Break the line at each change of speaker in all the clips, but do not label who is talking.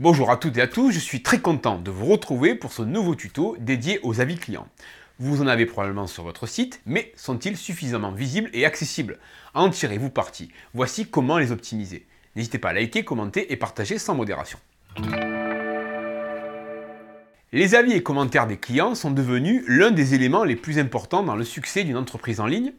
Bonjour à toutes et à tous, je suis très content de vous retrouver pour ce nouveau tuto dédié aux avis clients. Vous en avez probablement sur votre site, mais sont-ils suffisamment visibles et accessibles En tirez-vous parti. Voici comment les optimiser. N'hésitez pas à liker, commenter et partager sans modération. Les avis et commentaires des clients sont devenus l'un des éléments les plus importants dans le succès d'une entreprise en ligne,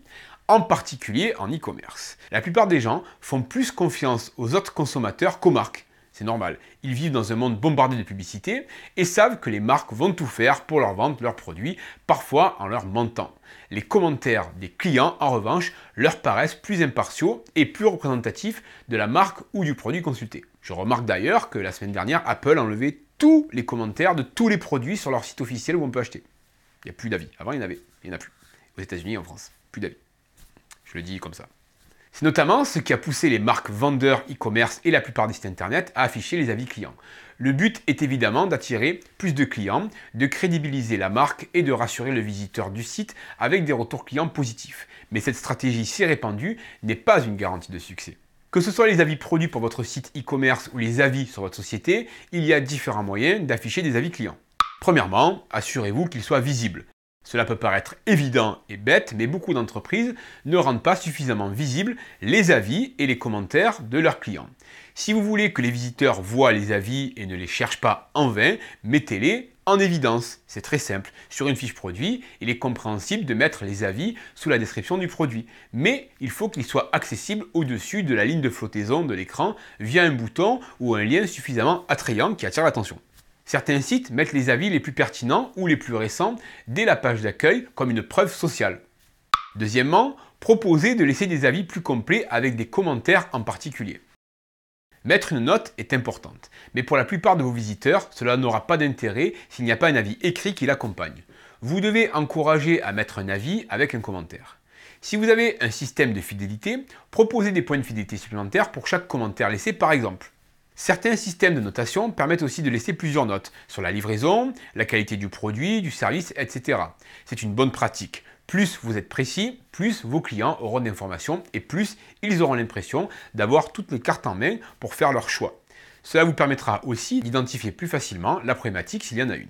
en particulier en e-commerce. La plupart des gens font plus confiance aux autres consommateurs qu'aux marques c'est normal. Ils vivent dans un monde bombardé de publicités et savent que les marques vont tout faire pour leur vente, leurs produits, parfois en leur mentant. Les commentaires des clients, en revanche, leur paraissent plus impartiaux et plus représentatifs de la marque ou du produit consulté. Je remarque d'ailleurs que la semaine dernière, Apple a enlevé tous les commentaires de tous les produits sur leur site officiel où on peut acheter. Il n'y a plus d'avis. Avant, il y en avait. Il n'y en a plus. Aux États-Unis, en France, plus d'avis. Je le dis comme ça. C'est notamment ce qui a poussé les marques vendeurs e-commerce et la plupart des sites internet à afficher les avis clients. Le but est évidemment d'attirer plus de clients, de crédibiliser la marque et de rassurer le visiteur du site avec des retours clients positifs. Mais cette stratégie si répandue n'est pas une garantie de succès. Que ce soit les avis produits pour votre site e-commerce ou les avis sur votre société, il y a différents moyens d'afficher des avis clients. Premièrement, assurez-vous qu'ils soient visibles. Cela peut paraître évident et bête, mais beaucoup d'entreprises ne rendent pas suffisamment visibles les avis et les commentaires de leurs clients. Si vous voulez que les visiteurs voient les avis et ne les cherchent pas en vain, mettez-les en évidence. C'est très simple. Sur une fiche produit, il est compréhensible de mettre les avis sous la description du produit. Mais il faut qu'ils soient accessibles au-dessus de la ligne de flottaison de l'écran via un bouton ou un lien suffisamment attrayant qui attire l'attention. Certains sites mettent les avis les plus pertinents ou les plus récents dès la page d'accueil comme une preuve sociale. Deuxièmement, proposez de laisser des avis plus complets avec des commentaires en particulier. Mettre une note est importante, mais pour la plupart de vos visiteurs, cela n'aura pas d'intérêt s'il n'y a pas un avis écrit qui l'accompagne. Vous devez encourager à mettre un avis avec un commentaire. Si vous avez un système de fidélité, proposez des points de fidélité supplémentaires pour chaque commentaire laissé par exemple. Certains systèmes de notation permettent aussi de laisser plusieurs notes sur la livraison, la qualité du produit, du service, etc. C'est une bonne pratique. Plus vous êtes précis, plus vos clients auront d'informations et plus ils auront l'impression d'avoir toutes les cartes en main pour faire leur choix. Cela vous permettra aussi d'identifier plus facilement la problématique s'il y en a une.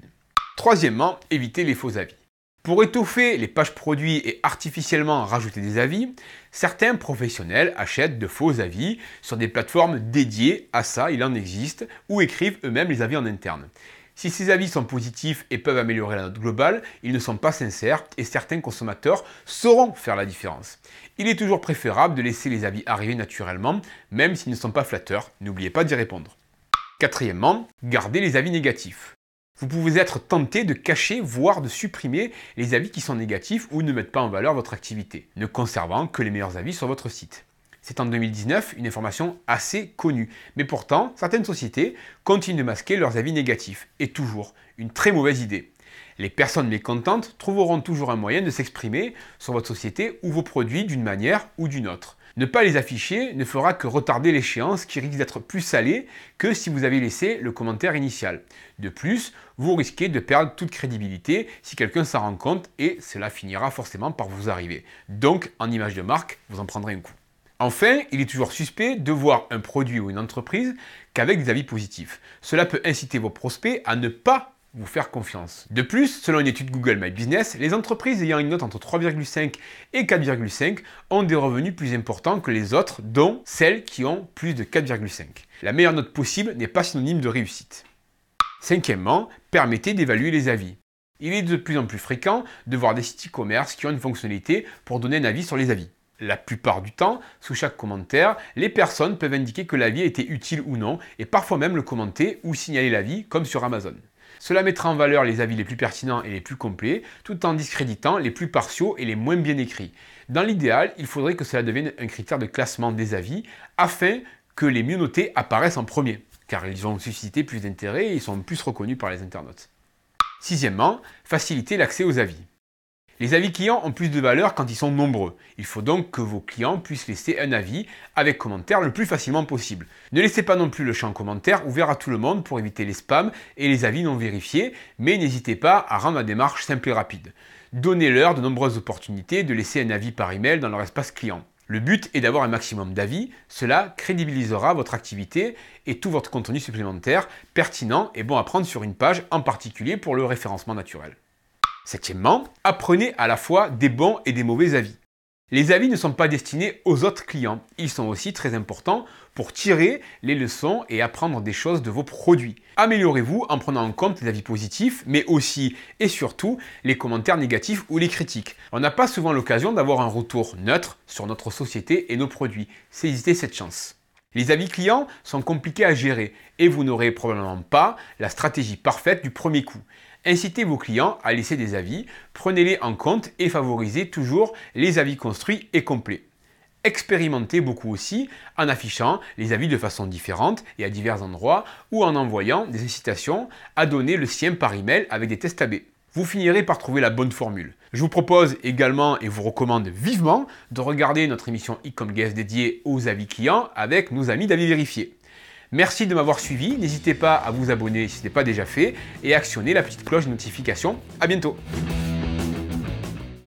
Troisièmement, éviter les faux avis. Pour étouffer les pages produits et artificiellement rajouter des avis, certains professionnels achètent de faux avis sur des plateformes dédiées à ça, il en existe, ou écrivent eux-mêmes les avis en interne. Si ces avis sont positifs et peuvent améliorer la note globale, ils ne sont pas sincères et certains consommateurs sauront faire la différence. Il est toujours préférable de laisser les avis arriver naturellement, même s'ils ne sont pas flatteurs. N'oubliez pas d'y répondre. Quatrièmement, gardez les avis négatifs. Vous pouvez être tenté de cacher, voire de supprimer les avis qui sont négatifs ou ne mettent pas en valeur votre activité, ne conservant que les meilleurs avis sur votre site. C'est en 2019 une information assez connue, mais pourtant certaines sociétés continuent de masquer leurs avis négatifs, et toujours une très mauvaise idée. Les personnes mécontentes trouveront toujours un moyen de s'exprimer sur votre société ou vos produits d'une manière ou d'une autre. Ne pas les afficher ne fera que retarder l'échéance qui risque d'être plus salée que si vous avez laissé le commentaire initial. De plus, vous risquez de perdre toute crédibilité si quelqu'un s'en rend compte et cela finira forcément par vous arriver. Donc, en image de marque, vous en prendrez un coup. Enfin, il est toujours suspect de voir un produit ou une entreprise qu'avec des avis positifs. Cela peut inciter vos prospects à ne pas vous faire confiance. De plus, selon une étude Google My Business, les entreprises ayant une note entre 3,5 et 4,5 ont des revenus plus importants que les autres, dont celles qui ont plus de 4,5. La meilleure note possible n'est pas synonyme de réussite. Cinquièmement, permettez d'évaluer les avis. Il est de plus en plus fréquent de voir des sites e-commerce qui ont une fonctionnalité pour donner un avis sur les avis. La plupart du temps, sous chaque commentaire, les personnes peuvent indiquer que l'avis a été utile ou non, et parfois même le commenter ou signaler l'avis, comme sur Amazon. Cela mettra en valeur les avis les plus pertinents et les plus complets, tout en discréditant les plus partiaux et les moins bien écrits. Dans l'idéal, il faudrait que cela devienne un critère de classement des avis, afin que les mieux notés apparaissent en premier, car ils ont suscité plus d'intérêt et ils sont plus reconnus par les internautes. Sixièmement, faciliter l'accès aux avis. Les avis clients ont plus de valeur quand ils sont nombreux. Il faut donc que vos clients puissent laisser un avis avec commentaire le plus facilement possible. Ne laissez pas non plus le champ commentaire ouvert à tout le monde pour éviter les spams et les avis non vérifiés, mais n'hésitez pas à rendre la démarche simple et rapide. Donnez-leur de nombreuses opportunités de laisser un avis par email dans leur espace client. Le but est d'avoir un maximum d'avis, cela crédibilisera votre activité et tout votre contenu supplémentaire pertinent et bon à prendre sur une page en particulier pour le référencement naturel. Septièmement, apprenez à la fois des bons et des mauvais avis. Les avis ne sont pas destinés aux autres clients, ils sont aussi très importants pour tirer les leçons et apprendre des choses de vos produits. Améliorez-vous en prenant en compte les avis positifs, mais aussi et surtout les commentaires négatifs ou les critiques. On n'a pas souvent l'occasion d'avoir un retour neutre sur notre société et nos produits. Saisissez cette chance. Les avis clients sont compliqués à gérer et vous n'aurez probablement pas la stratégie parfaite du premier coup. Incitez vos clients à laisser des avis, prenez-les en compte et favorisez toujours les avis construits et complets. Expérimentez beaucoup aussi en affichant les avis de façon différente et à divers endroits ou en envoyant des incitations à donner le sien par email avec des tests AB vous finirez par trouver la bonne formule. Je vous propose également et vous recommande vivement de regarder notre émission e-com dédiée aux avis clients avec nos amis d'avis vérifiés. Merci de m'avoir suivi, n'hésitez pas à vous abonner si ce n'est pas déjà fait et à actionner la petite cloche de notification. A bientôt